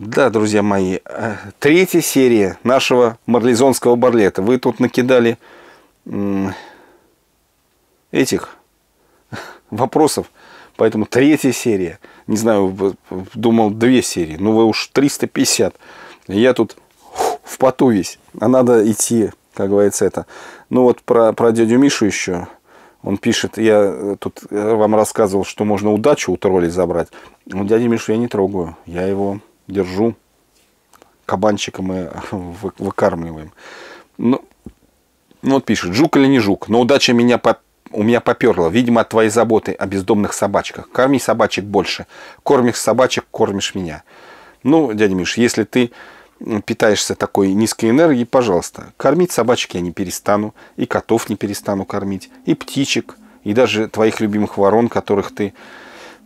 Да, друзья мои, э, третья серия нашего марлезонского барлета. Вы тут накидали этих вопросов, поэтому третья серия. Не знаю, думал две серии, но ну, вы уж 350. Я тут в поту весь, а надо идти, как говорится, это. Ну вот про, про дядю Мишу еще. Он пишет, я э, тут э, вам рассказывал, что можно удачу у троллей забрать. Но ну, дядю Мишу я не трогаю. Я его держу, кабанчика мы выкармливаем. Ну, ну вот пишет, жук или не жук, но удача меня по у меня поперла. видимо, от твоей заботы о бездомных собачках. Корми собачек больше. Кормишь собачек, кормишь меня. Ну, дядя Миш, если ты питаешься такой низкой энергией, пожалуйста, кормить собачек я не перестану, и котов не перестану кормить, и птичек, и даже твоих любимых ворон, которых ты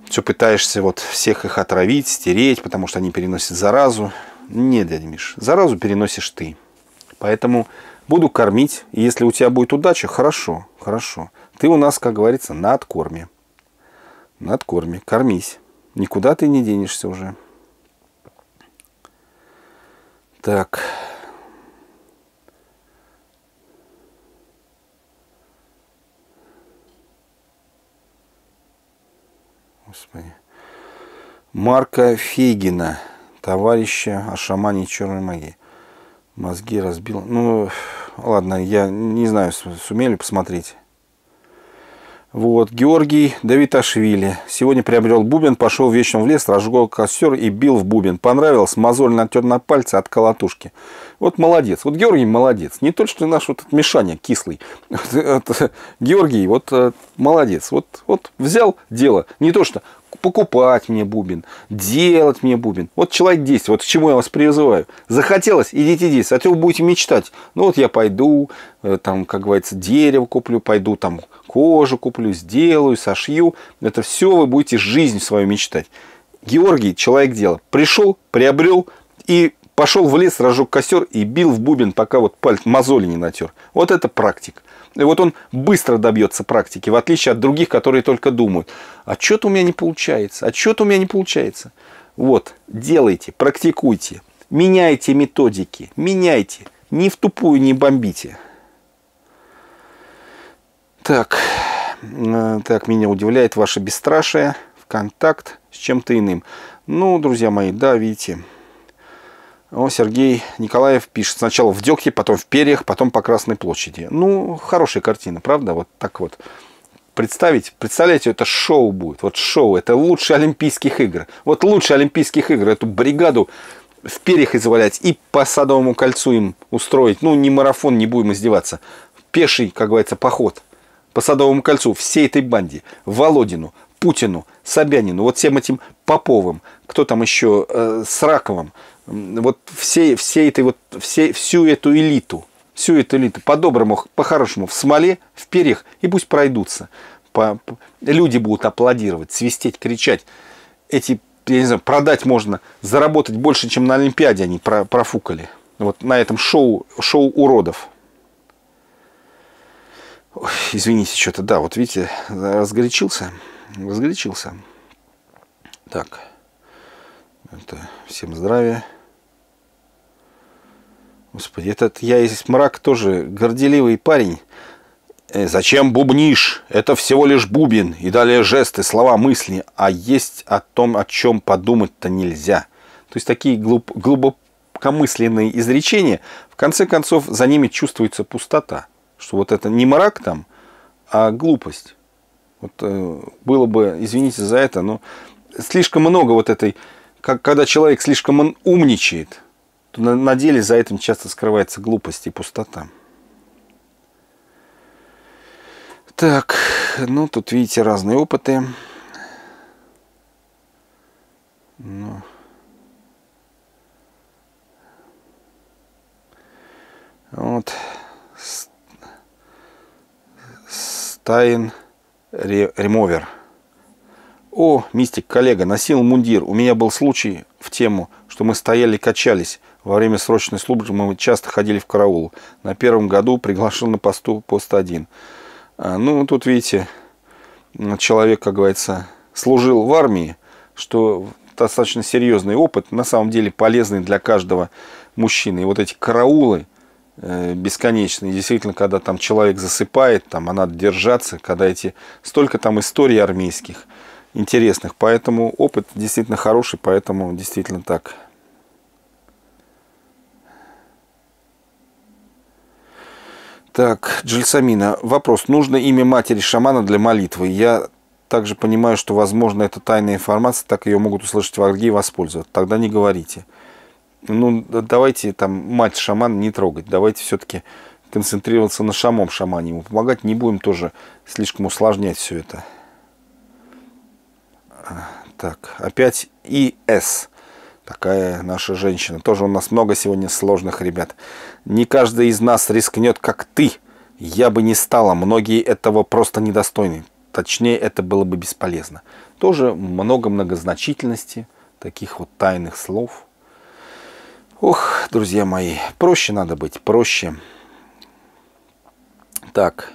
все пытаешься вот всех их отравить, стереть, потому что они переносят заразу. Нет, дядя Миш, заразу переносишь ты. Поэтому буду кормить, и если у тебя будет удача, хорошо, хорошо. Ты у нас, как говорится, на откорме. На откорме, кормись. Никуда ты не денешься уже. Так. господи, Марка Фейгина, товарища о шамане черной магии. Мозги разбил. Ну, ладно, я не знаю, сумели посмотреть. Вот, Георгий Давиташвили. Сегодня приобрел бубен, пошел вечером в лес, разжег костер и бил в бубен. Понравилось, мозоль натер на пальцы от колотушки. Вот молодец. Вот Георгий молодец. Не то, что наш вот этот Мишаня кислый. Георгий, вот э, молодец. Вот, вот взял дело. Не то, что покупать мне бубен, делать мне бубен. Вот человек действует. вот к чему я вас призываю. Захотелось, идите 10, а то вы будете мечтать. Ну вот я пойду, э, там, как говорится, дерево куплю, пойду там кожу куплю, сделаю, сошью. Это все вы будете жизнь свою мечтать. Георгий, человек дела, пришел, приобрел и пошел в лес, разжег костер и бил в бубен, пока вот пальцы мозоли не натер. Вот это практик. И вот он быстро добьется практики, в отличие от других, которые только думают, а что-то у меня не получается, а что-то у меня не получается. Вот, делайте, практикуйте, меняйте методики, меняйте, не в тупую не бомбите. Так, э, так, меня удивляет ваше бесстрашие в контакт с чем-то иным. Ну, друзья мои, да, видите. О, Сергей Николаев пишет. Сначала в Дегте, потом в Перьях, потом по Красной площади. Ну, хорошая картина, правда? Вот так вот. Представить, представляете, это шоу будет. Вот шоу, это лучше Олимпийских игр. Вот лучше Олимпийских игр. Эту бригаду в перьях извалять и по Садовому кольцу им устроить. Ну, не марафон, не будем издеваться. Пеший, как говорится, поход по Садовому кольцу всей этой банде, Володину, Путину, Собянину, вот всем этим Поповым, кто там еще, э, с Раковым, вот всей, всей этой вот, всей, всю эту элиту, всю эту элиту, по-доброму, по-хорошему, в смоле, в перьях, и пусть пройдутся. По, по, люди будут аплодировать, свистеть, кричать. Эти, я не знаю, продать можно, заработать больше, чем на Олимпиаде они про, профукали. Вот на этом шоу, шоу уродов. Ой, извините, что-то, да, вот видите, разгорячился, разгорячился. Так, это всем здравия. Господи, этот я из мрак тоже горделивый парень. Э, зачем бубнишь? Это всего лишь бубен. И далее жесты, слова, мысли. А есть о том, о чем подумать-то нельзя. То есть такие глуб, глубокомысленные изречения, в конце концов, за ними чувствуется пустота что вот это не мрак там, а глупость. Вот э, было бы, извините за это, но слишком много вот этой, как, когда человек слишком умничает, то на, деле за этим часто скрывается глупость и пустота. Так, ну тут видите разные опыты. Ну. Вот. Тайн Ремовер. О, мистик, коллега, носил мундир. У меня был случай в тему, что мы стояли качались. Во время срочной службы мы часто ходили в караул. На первом году приглашен на посту пост один. А, ну, тут, видите, человек, как говорится, служил в армии, что достаточно серьезный опыт, на самом деле полезный для каждого мужчины. И вот эти караулы, Э, бесконечные, действительно, когда там человек засыпает, там, а надо держаться, когда эти... Столько там историй армейских интересных. Поэтому опыт действительно хороший, поэтому действительно так. Так, Джельсамина. Вопрос. Нужно имя матери шамана для молитвы? Я также понимаю, что, возможно, это тайная информация, так ее могут услышать враги и воспользоваться. Тогда не говорите ну, давайте там мать шамана не трогать, давайте все-таки концентрироваться на шамом шамане, ему помогать не будем тоже слишком усложнять все это. Так, опять ИС. Такая наша женщина. Тоже у нас много сегодня сложных ребят. Не каждый из нас рискнет, как ты. Я бы не стала. Многие этого просто недостойны. Точнее, это было бы бесполезно. Тоже много многозначительности, таких вот тайных слов – Ох, друзья мои, проще надо быть, проще. Так.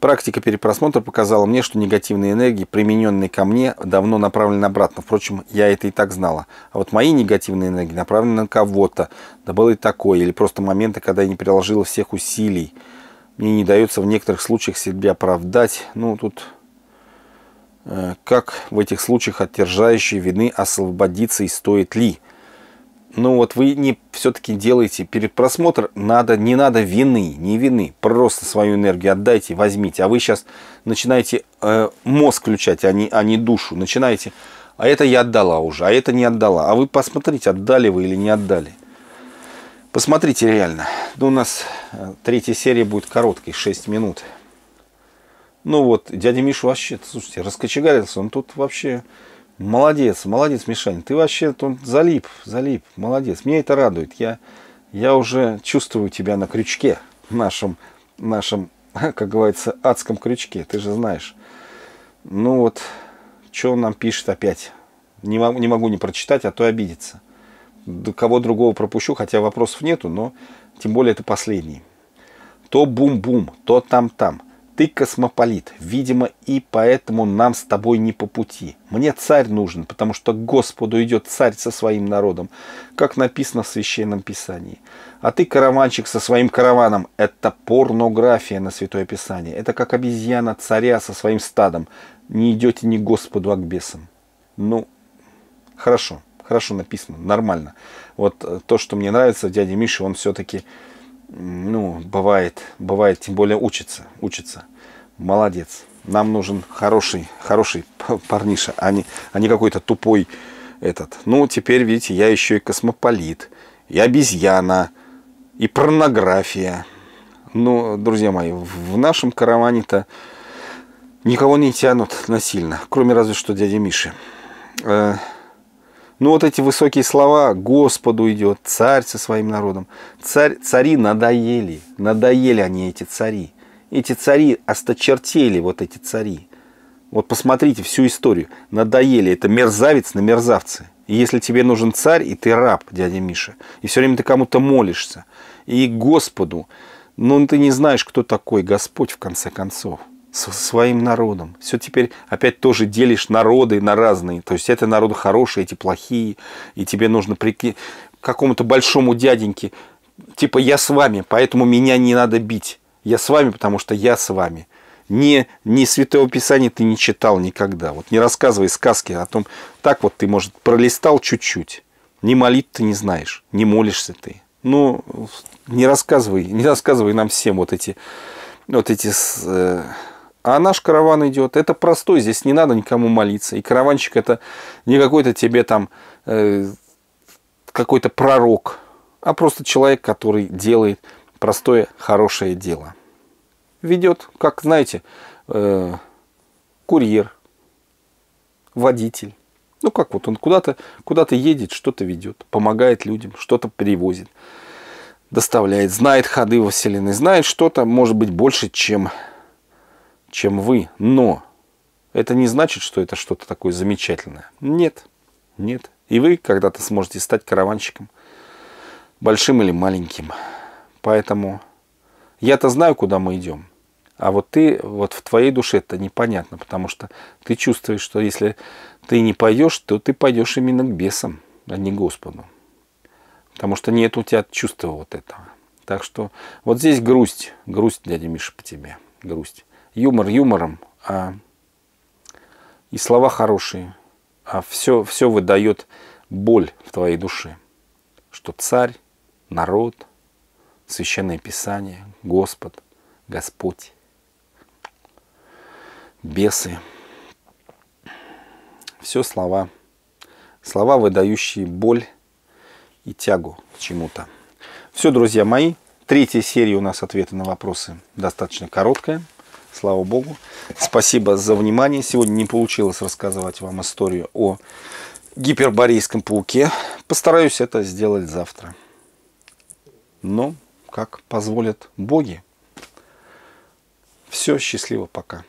Практика перепросмотра показала мне, что негативные энергии, примененные ко мне, давно направлены обратно. Впрочем, я это и так знала. А вот мои негативные энергии направлены на кого-то. Да было и такое. Или просто моменты, когда я не приложила всех усилий. Мне не дается в некоторых случаях себя оправдать. Ну, тут э, как в этих случаях от вины освободиться и стоит ли – ну вот вы не все-таки делаете перед просмотром надо, не надо вины, не вины, просто свою энергию отдайте, возьмите, а вы сейчас начинаете э, мозг включать, а не, а не душу, начинаете, а это я отдала уже, а это не отдала, а вы посмотрите, отдали вы или не отдали. Посмотрите реально, ну, у нас э, третья серия будет короткой, 6 минут. Ну вот, дядя Миша вообще, слушайте, раскочегарился, он тут вообще Молодец, молодец, Мишань. Ты вообще тут залип, залип. Молодец. Меня это радует. Я, я уже чувствую тебя на крючке нашем, нашем, как говорится, адском крючке. Ты же знаешь. Ну вот, что он нам пишет опять? Не могу, не могу не прочитать, а то обидится. Кого другого пропущу, хотя вопросов нету, но тем более это последний. То бум-бум, то там-там. Ты космополит, видимо, и поэтому нам с тобой не по пути. Мне царь нужен, потому что к Господу идет царь со своим народом, как написано в Священном Писании. А ты караванчик со своим караваном. Это порнография на Святое Писание. Это как обезьяна царя со своим стадом. Не идете ни к Господу, а к бесам. Ну, хорошо, хорошо написано, нормально. Вот э, то, что мне нравится в дяде Мише, он все-таки ну, бывает, бывает, тем более учится, учится. Молодец. Нам нужен хороший, хороший парниша, а не, а не какой-то тупой этот. Ну, теперь, видите, я еще и космополит, и обезьяна, и порнография. Ну, друзья мои, в нашем караване-то никого не тянут насильно, кроме разве что дяди Миши. Э, ну вот эти высокие слова «Господу идет», «Царь со своим народом». Царь, цари надоели, надоели они эти цари. Эти цари осточертели, вот эти цари. Вот посмотрите всю историю. Надоели, это мерзавец на мерзавцы. И если тебе нужен царь, и ты раб, дядя Миша, и все время ты кому-то молишься, и Господу, ну ты не знаешь, кто такой Господь в конце концов со своим народом. Все теперь опять тоже делишь народы на разные. То есть это народы хорошие, эти плохие. И тебе нужно прийти к какому-то большому дяденьке. Типа я с вами, поэтому меня не надо бить. Я с вами, потому что я с вами. Не, не Святого Писания ты не читал никогда. Вот не рассказывай сказки о том, так вот ты, может, пролистал чуть-чуть. Не молитв ты не знаешь, не молишься ты. Ну, не рассказывай, не рассказывай нам всем вот эти, вот эти э, а наш караван идет. Это простой, здесь не надо никому молиться. И караванщик это не какой-то тебе там э, какой-то пророк, а просто человек, который делает простое, хорошее дело. Ведет, как знаете, э, курьер, водитель. Ну как вот он куда-то куда едет, что-то ведет, помогает людям, что-то перевозит, доставляет, знает ходы во Вселенной, знает что-то, может быть, больше, чем чем вы, но это не значит, что это что-то такое замечательное. Нет, нет. И вы когда-то сможете стать караванщиком, большим или маленьким. Поэтому я-то знаю, куда мы идем. А вот ты, вот в твоей душе это непонятно, потому что ты чувствуешь, что если ты не пойдешь, то ты пойдешь именно к бесам, а не к Господу. Потому что нет у тебя чувства вот этого. Так что вот здесь грусть, грусть, дядя Миша, по тебе, грусть юмор юмором, а и слова хорошие, а все, все выдает боль в твоей душе, что царь, народ, священное писание, Господ, Господь, бесы. Все слова. Слова, выдающие боль и тягу к чему-то. Все, друзья мои. Третья серия у нас ответы на вопросы достаточно короткая слава богу. Спасибо за внимание. Сегодня не получилось рассказывать вам историю о гиперборейском пауке. Постараюсь это сделать завтра. Но как позволят боги. Все, счастливо, пока.